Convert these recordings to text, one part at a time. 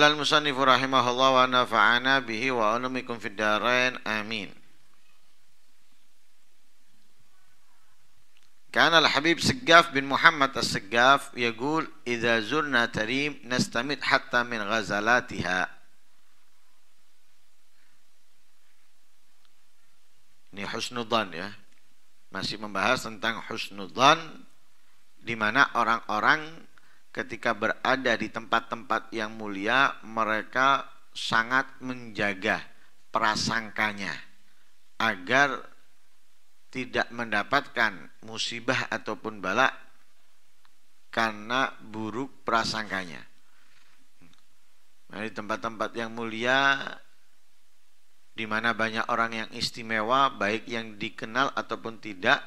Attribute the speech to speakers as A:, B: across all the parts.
A: Qala al-musannif wa nafa'ana bihi wa ulumikum fid كان الحبيب سقاف بن محمد السقاف يقول إذا زرنا تريم نستمد حتى من غزلاتها Ini husnudzan ya. Masih membahas tentang husnudzan di mana orang-orang ketika berada di tempat-tempat yang mulia mereka sangat menjaga prasangkanya agar tidak mendapatkan musibah ataupun bala karena buruk prasangkanya. Nah, di tempat-tempat yang mulia di mana banyak orang yang istimewa baik yang dikenal ataupun tidak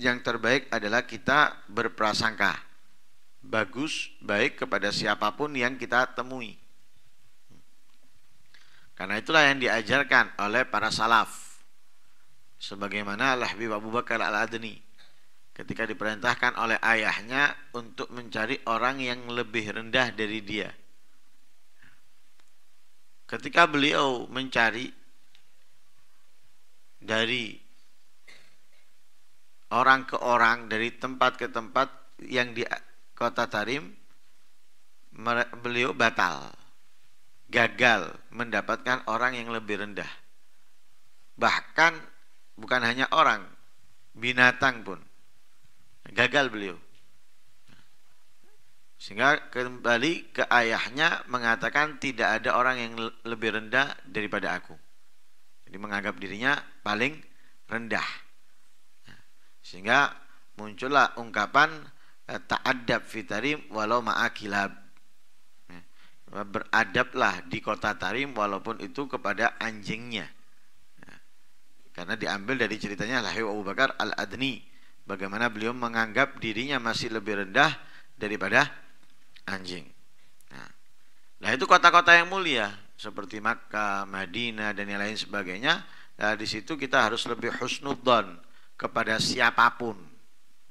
A: yang terbaik adalah kita berprasangka bagus baik kepada siapapun yang kita temui karena itulah yang diajarkan oleh para salaf sebagaimana Al-Habib Abu Bakar Al-Adni ketika diperintahkan oleh ayahnya untuk mencari orang yang lebih rendah dari dia ketika beliau mencari dari orang ke orang, dari tempat ke tempat yang di, kota Tarim beliau batal gagal mendapatkan orang yang lebih rendah bahkan bukan hanya orang binatang pun gagal beliau sehingga kembali ke ayahnya mengatakan tidak ada orang yang lebih rendah daripada aku jadi menganggap dirinya paling rendah sehingga muncullah ungkapan Eh, ta'adab fi Tarim walau ma'akilab ya. beradablah di kota Tarim walaupun itu kepada anjingnya ya. karena diambil dari ceritanya Lahir Abu Bakar Al-Adni bagaimana beliau menganggap dirinya masih lebih rendah daripada anjing nah, itu kota-kota yang mulia seperti Makkah, Madinah dan yang lain sebagainya nah, di situ kita harus lebih husnudon kepada siapapun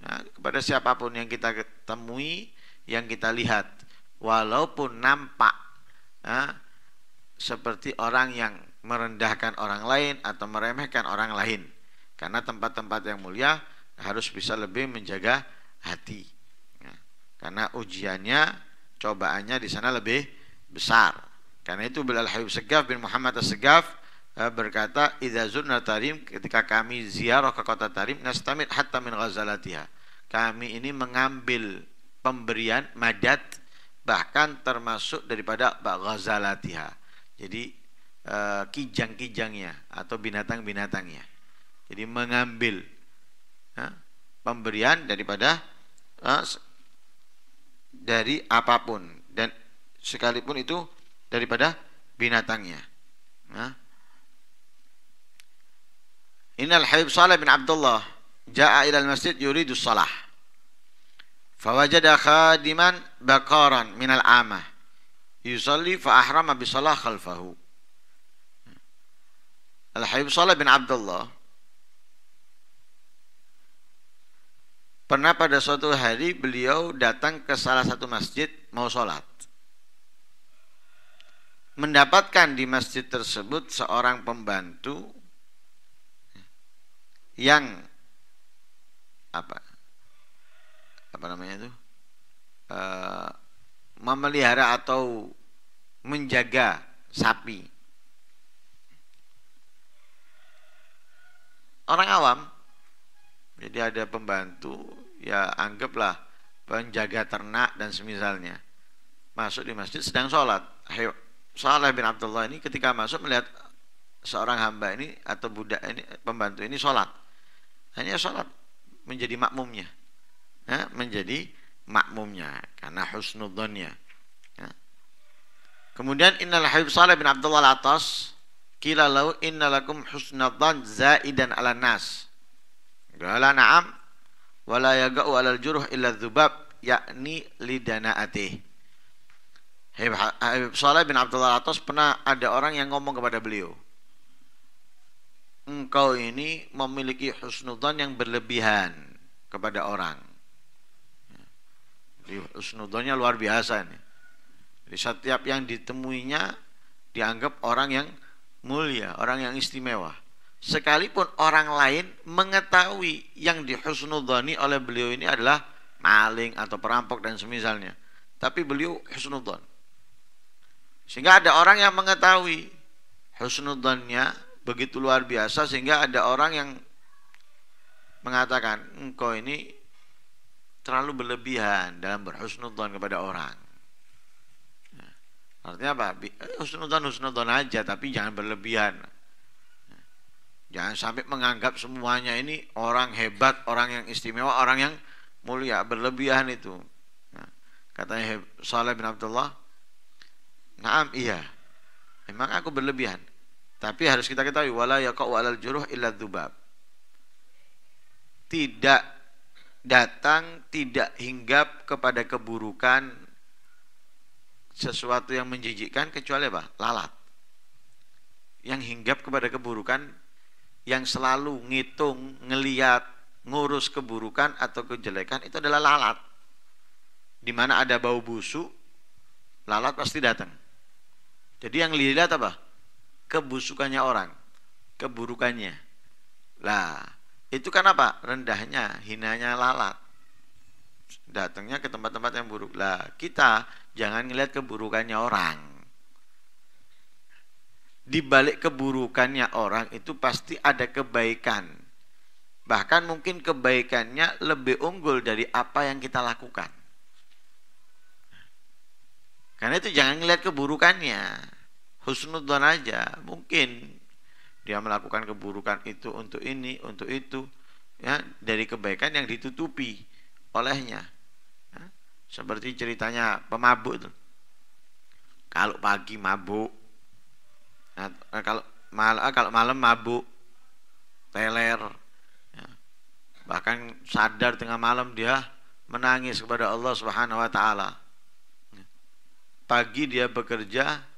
A: nah, kepada siapapun yang kita temui yang kita lihat walaupun nampak nah, seperti orang yang merendahkan orang lain atau meremehkan orang lain karena tempat-tempat yang mulia harus bisa lebih menjaga hati nah, karena ujiannya cobaannya di sana lebih besar karena itu Bilal Habib Segaf bin Muhammad Segaf Eh, berkata idza zurna Tarim ketika kami ziarah ke kota Tarim nastamit hatta min ghazalatiha. Kami ini mengambil pemberian madat bahkan termasuk daripada ghazalatiha. Jadi eh, kijang-kijangnya atau binatang-binatangnya. Jadi mengambil eh, pemberian daripada uh, dari apapun dan sekalipun itu daripada binatangnya. Nah, Innal Habib Saleh bin Abdullah ja'a ila al-masjid yuridu salah. Fawajada khadiman bakaran min al amah. Yusalli fa ahrama bi salah khalfahu. Al-Habib Saleh bin Abdullah Pernah pada suatu hari beliau datang ke salah satu masjid mau sholat. Mendapatkan di masjid tersebut seorang pembantu yang apa apa namanya itu e, memelihara atau menjaga sapi orang awam jadi ada pembantu ya anggaplah penjaga ternak dan semisalnya masuk di masjid sedang sholat sholat bin Abdullah ini ketika masuk melihat seorang hamba ini atau budak ini pembantu ini sholat hanya sholat menjadi makmumnya ya, menjadi makmumnya karena husnudonnya ya. kemudian innal habib saleh bin abdullah al atas kila lau innalakum husnudzon zaidan ala nas gala na'am wala yaga'u ala juruh illa dzubab yakni lidana'atih Habib Saleh bin Abdullah Atas pernah ada orang yang ngomong kepada beliau engkau ini memiliki husnudon yang berlebihan kepada orang. Jadi luar biasa ini. Jadi setiap yang ditemuinya dianggap orang yang mulia, orang yang istimewa. Sekalipun orang lain mengetahui yang dihusnudoni oleh beliau ini adalah maling atau perampok dan semisalnya. Tapi beliau husnudon. Sehingga ada orang yang mengetahui husnudonnya begitu luar biasa sehingga ada orang yang mengatakan engkau ini terlalu berlebihan dalam berhusnudon kepada orang. Ya. Artinya apa? Eh, husnudon husnudon aja tapi jangan berlebihan. Ya. Jangan sampai menganggap semuanya ini orang hebat, orang yang istimewa, orang yang mulia, berlebihan itu. Ya. katanya Saleh bin Abdullah, "Naam iya. Memang aku berlebihan." Tapi harus kita ketahui wala yaqau alal juruh illa dzubab. Tidak datang, tidak hinggap kepada keburukan sesuatu yang menjijikkan kecuali apa? Lalat. Yang hinggap kepada keburukan yang selalu ngitung, ngeliat, ngurus keburukan atau kejelekan itu adalah lalat. Di mana ada bau busuk, lalat pasti datang. Jadi yang lihat apa? kebusukannya orang, keburukannya. Lah, itu kan apa? Rendahnya, hinanya lalat. Datangnya ke tempat-tempat yang buruk. Lah, kita jangan ngelihat keburukannya orang. Di balik keburukannya orang itu pasti ada kebaikan. Bahkan mungkin kebaikannya lebih unggul dari apa yang kita lakukan. Karena itu jangan ngelihat keburukannya husnudon aja mungkin dia melakukan keburukan itu untuk ini untuk itu ya dari kebaikan yang ditutupi olehnya ya, seperti ceritanya pemabuk itu kalau pagi mabuk ya, kalau malam eh, kalau malam mabuk teler ya. bahkan sadar tengah malam dia menangis kepada Allah Subhanahu wa taala ya. pagi dia bekerja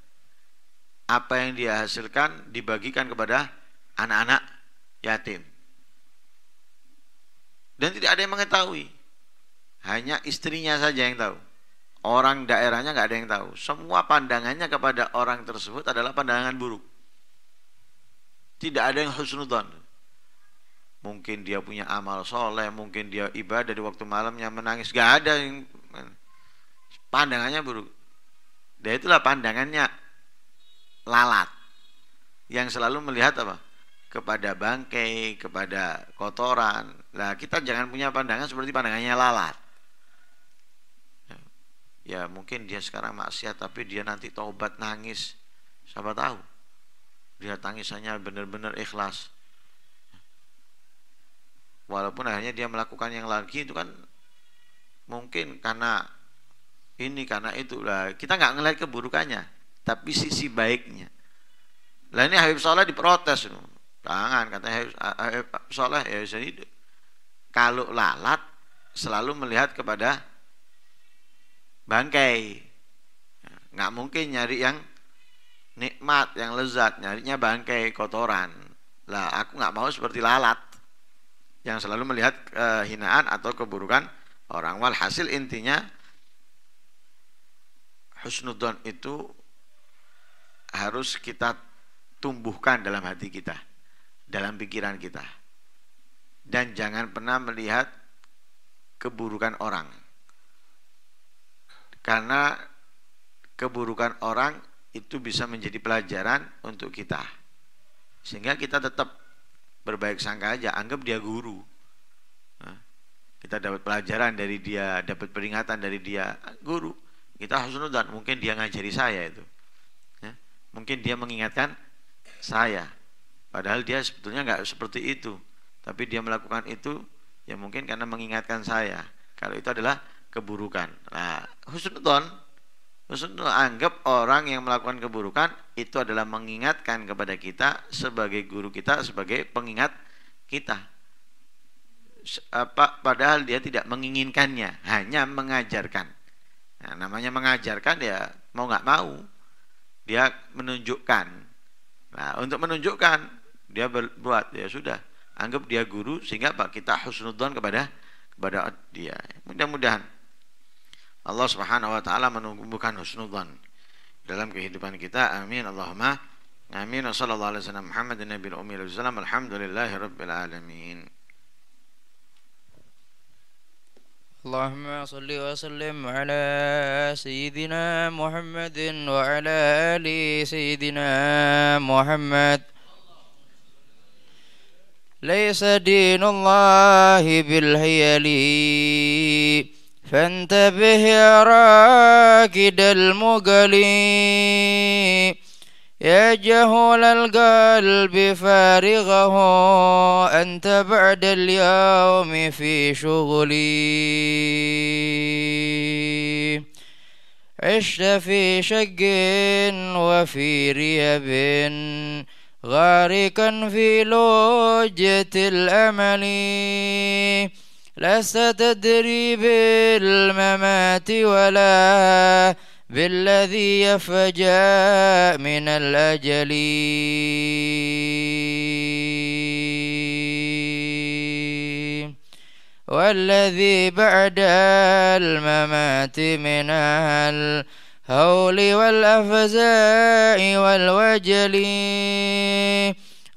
A: apa yang dia hasilkan dibagikan kepada anak-anak yatim. Dan tidak ada yang mengetahui. Hanya istrinya saja yang tahu. Orang daerahnya nggak ada yang tahu. Semua pandangannya kepada orang tersebut adalah pandangan buruk. Tidak ada yang husnudon. Mungkin dia punya amal soleh, mungkin dia ibadah di waktu malamnya menangis. Gak ada yang pandangannya buruk. Dan itulah pandangannya lalat yang selalu melihat apa kepada bangkai kepada kotoran lah kita jangan punya pandangan seperti pandangannya lalat ya mungkin dia sekarang maksiat tapi dia nanti taubat nangis siapa tahu dia tangisannya benar-benar ikhlas walaupun akhirnya dia melakukan yang lagi itu kan mungkin karena ini karena itu lah kita nggak ngelihat keburukannya tapi sisi baiknya lah ini Habib Saleh diprotes jangan katanya Habib, Habib Saleh ya ini kalau lalat selalu melihat kepada bangkai nggak mungkin nyari yang nikmat yang lezat nyarinya bangkai kotoran lah aku nggak mau seperti lalat yang selalu melihat kehinaan hinaan atau keburukan orang walhasil intinya husnudon itu harus kita tumbuhkan dalam hati kita, dalam pikiran kita. Dan jangan pernah melihat keburukan orang. Karena keburukan orang itu bisa menjadi pelajaran untuk kita. Sehingga kita tetap berbaik sangka aja, anggap dia guru. Nah, kita dapat pelajaran dari dia, dapat peringatan dari dia, guru. Kita harus nonton, mungkin dia ngajari saya itu mungkin dia mengingatkan saya padahal dia sebetulnya nggak seperti itu tapi dia melakukan itu ya mungkin karena mengingatkan saya kalau itu adalah keburukan nah husnudon husnudon anggap orang yang melakukan keburukan itu adalah mengingatkan kepada kita sebagai guru kita sebagai pengingat kita apa padahal dia tidak menginginkannya hanya mengajarkan nah, namanya mengajarkan ya mau nggak mau dia menunjukkan nah untuk menunjukkan dia berbuat ya sudah anggap dia guru sehingga apa kita husnudzon kepada kepada dia mudah-mudahan Allah Subhanahu wa taala menumbuhkan husnudzon dalam kehidupan kita amin Allahumma amin wassallallahu alaihi wasallam Muhammadin nabiyil ummi alhamdulillahi rabbil alamin
B: اللهم صل وسلم على سيدنا محمد وعلى آل سيدنا محمد ليس دين الله بالهيال فانتبه يا راكد المقلي يا جهول القلب فارغه أنت بعد اليوم في شغلي عشت في شق وفي ريب غارقا في لوجة الأمل لست تدري بالممات ولا بالذي يفجاء من الأجل والذي بعد الممات من الهول والأفزاء والوجل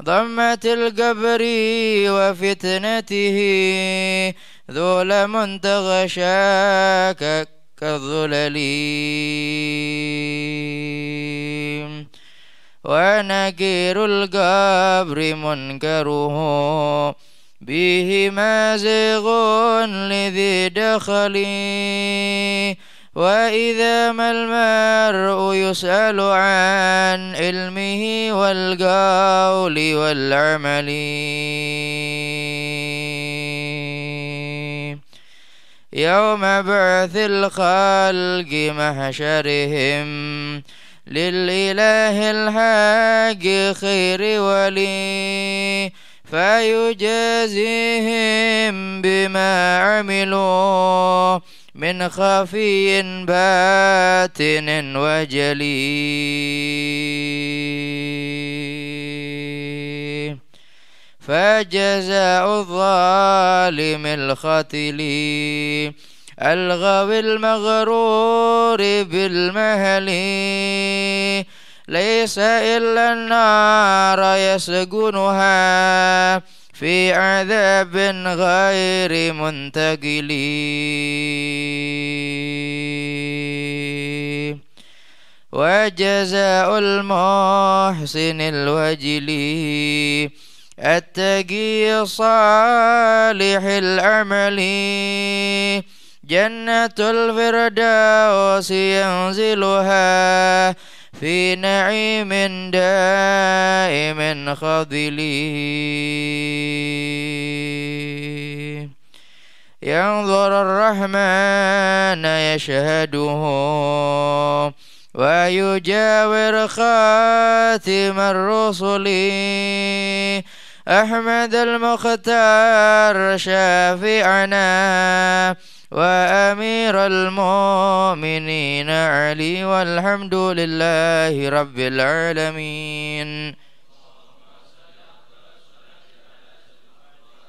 B: ضمة القبر وفتنته ذول تغشاكك كالظلل ونكير القبر منكره به مازغ لذي دخل وإذا ما المرء يسأل عن علمه والقول والعمل يوم بعث الخلق محشرهم للإله الحق خير ولي فيجازيهم بما عملوا من خفي باتن وجلي فجزاء الظالم الخاتل الغوي المغرور بالمهل ليس إلا النار يسجنها في عذاب غير منتقل وجزاء المحسن الوجلي التقي صالح العمل جنة الفردوس ينزلها في نعيم دائم خذل ينظر الرحمن يشهده ويجاور خاتم الرسل أحمد المختار شافعنا وأمير المؤمنين علي والحمد لله رب العالمين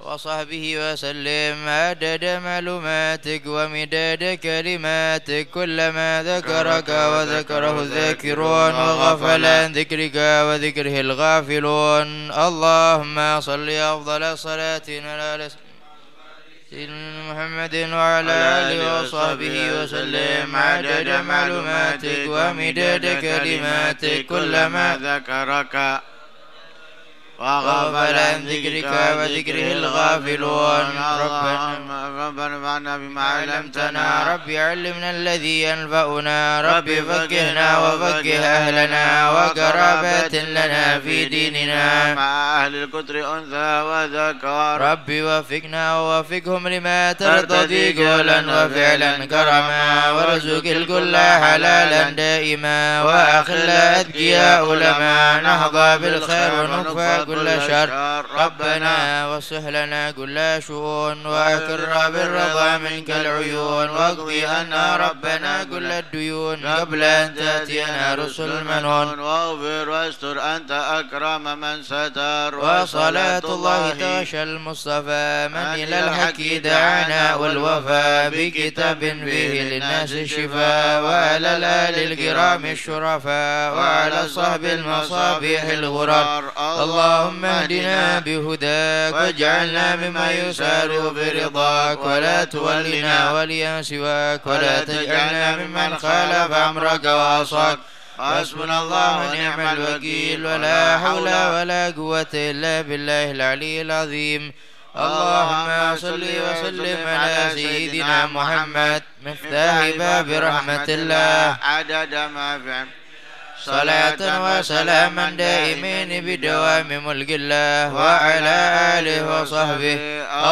B: وصحبه وسلم عدد معلوماتك ومداد كلماتك كلما ذكرك وذكره الذاكرون وغفل عن ذكرك وذكره الغافلون اللهم صل أفضل صلاتنا على سيدنا محمد وعلى آله وصحبه وسلم عدد معلوماتك ومداد كلماتك
A: كلما ذكرك وغفل عن ذكرك وذكره الغافلون ربنا ربنا بما علمتنا
B: ربي علمنا الذي ينفعنا ربي فقهنا وفقه أهلنا وقرابات لنا في ديننا
C: مع أهل القدر أنثى
B: وذكر ربي وفقنا ووفقهم لما ترتضي قولا وفعلا كرما وارزق الكل حلالا دائما وأخلا اذكياء لما نهضى بالخير ونكفى كل شر ربنا واصلح لنا كل شؤون وأكرنا بالرضا منك العيون واقضي عنا ربنا كل الديون قبل أن تأتينا رسل منون واغفر واستر أنت أكرم من ستر وصلاة الله تغشى المصطفى من إلى الحق دعانا والوفا بكتاب به للناس الشفاء وعلى الآل الكرام الشرفاء وعلى صحب المصابيح الغرار الله اللهم اهدنا بهداك واجعلنا مما يسار برضاك ولا تولنا وليا سواك ولا تجعلنا ممن خالف امرك وعصاك حسبنا الله ونعم الوكيل ولا حول ولا قوة إلا بالله العلي العظيم اللهم
A: صل وسلم على سيدنا محمد مفتاح باب رحمة الله عدد ما فهمت صلاة وسلاما دائمين
B: بدوام ملك الله وعلى آله وصحبه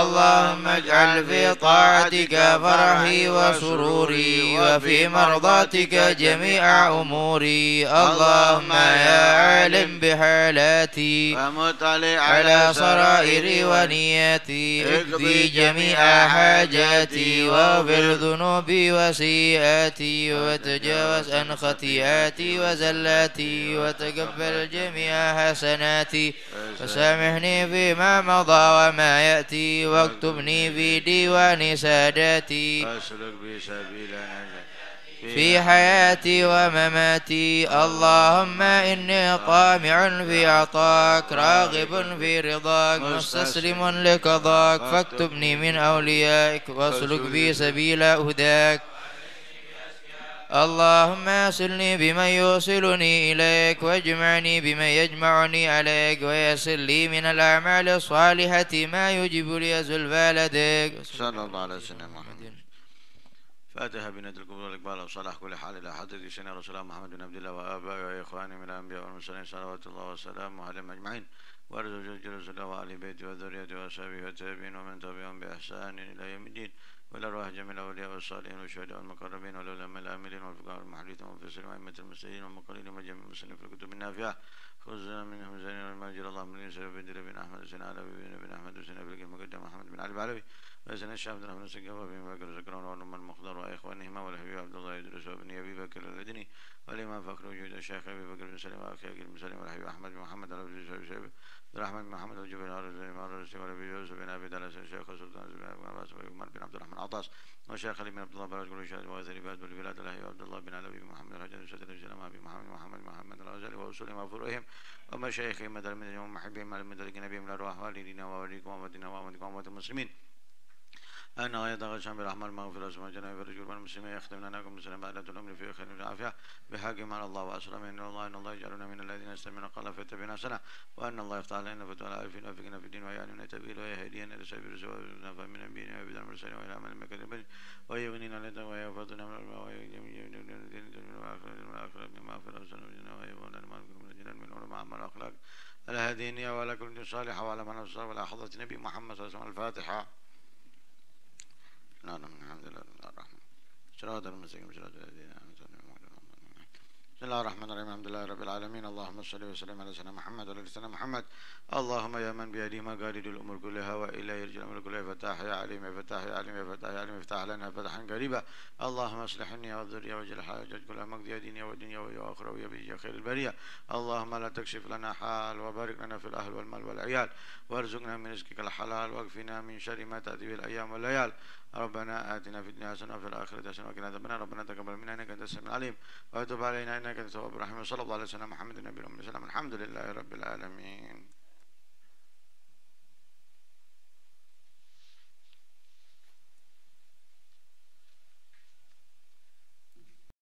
B: اللهم اجعل في طاعتك فرحي وسروري وفي مرضاتك جميع أموري اللهم يا عالم بحالاتي ومطلع على سرائري ونياتي اقضي جميع حاجاتي واغفر ذنوبي وسيئاتي وتجاوز عن خطيئاتي وزلاتي زلاتي وتقبل جميع حسناتي وسامحني فيما مضى وما يأتي واكتبني في ديوان ساداتي
C: أسلك بسبيلنا في حياتي
B: ومماتي اللهم إني طامع في عطاك راغب في رضاك مستسلم لقضاك فاكتبني من أوليائك واسلك في سبيل هداك اللهم أصلني بمن يوصلني إليك واجمعني بمن يجمعني عليك ويسر لي من الأعمال الصالحة ما يجب لي لديك
C: صلى الله على سيدنا محمد فاتها بنادي القبور والإقبال وصلاح كل حال إلى حضرة سيدنا رسول الله محمد بن عبد الله وآبائه وإخوانه من الأنبياء والمرسلين صلوات الله وسلامه عليهم أجمعين وارزق جل جلاله وآل بيته وذريته وأصحابه وتابين ومن تبعهم بإحسان إلى يوم الدين والأرواح جميع الأولياء والصالحين والشهداء والمقربين والعلماء العاملين والفقهاء والمحدثين والمفسرين وأئمة المسلمين والمقرين وجميع المسلمين في الكتب النافعة فوزنا منهم زين والمجر الله من يسر بن بدر بن احمد حسين علي بن بن احمد حسين ابن مقدم احمد بن علي العلوي وزنا الشاب بن احمد سقف بن بكر سكران ونم المخضر واخوانهما والحبيب عبد الله يدرس وابن ابي بكر الذني والامام فخر وجود الشيخ ابي بكر بن سليم واخي بن سليم والحبيب احمد بن محمد على بن شعيب عبد الرحمن بن محمد الجبل عارض بن عارض الرسول والابي يوسف بن ابي دلس الشيخ سلطان بن عباس وعمر بن عبد الرحمن عطاس والشيخ خليل بن عبد الله بن رجل وزير بلاد والبلاد الحبيب عبد الله بن علي بن محمد الحجاج ابي محمد محمد محمد الغزالي واصولهم وفروعهم ومشايخهم المدلمين ومحبهم المدلقين بهم الأرواح والدينا ووالديكم ومدنا ومدكم ومد المسلمين أنا أيضا غشام بالرحمة المغفرة سبحانه من الرجل يخدم لنا ناكم مسلم بعد الأمر في خير العافية بحق على الله وأسلم إن الله إن الله يجعلنا من الذين يستمعون القول فيتبعون سنة وأن الله يفتح علينا فتوى العارفين ويوفقنا في الدين ويعلمنا التأويل ويهدينا إلى سبيل الرشد ويرزقنا من أنبيائنا وبدع المرسلين وإلى عمل المكاتب ويغنينا لنا ويغفرنا من الأمر ويغنينا من المغفرة من ويغفرنا من نكون من الجنة من علم من وأخلاق من هديني من كل من وعلى من أصاب من حضرة من محمد من الله من وسلم من اللهم نعم، نعم، الحمد لله الرحمن صراط المستقيم صراط الذين بسم الله الرحمن الرحيم الحمد لله رب العالمين اللهم صل وسلم على سيدنا محمد وعلى سيدنا محمد اللهم يا من بيده مقاليد الأمور كلها جل ملك الله فتاح يا عليم يا فتاح يا عليم يا فتاح يا عليم افتح لنا فتحا قريبا اللهم اصلحني النية وجل واجعل حاجة كلها مقضية دنيا ودنيا اخرى ويا خير البرية اللهم لا تكشف لنا حال وبارك لنا في الأهل والمال والعيال وارزقنا من رزقك الحلال واكفنا من شر ما تأتي به الأيام والليال ربنا آتنا في الدنيا حسنة وفي الآخرة حسنة وكنا ذنبنا ربنا تقبل منا إنك أنت السميع العليم وتب علينا إنك أنت التواب الرحيم وصلى الله على سيدنا محمد النبي الأمي الحمد لله رب العالمين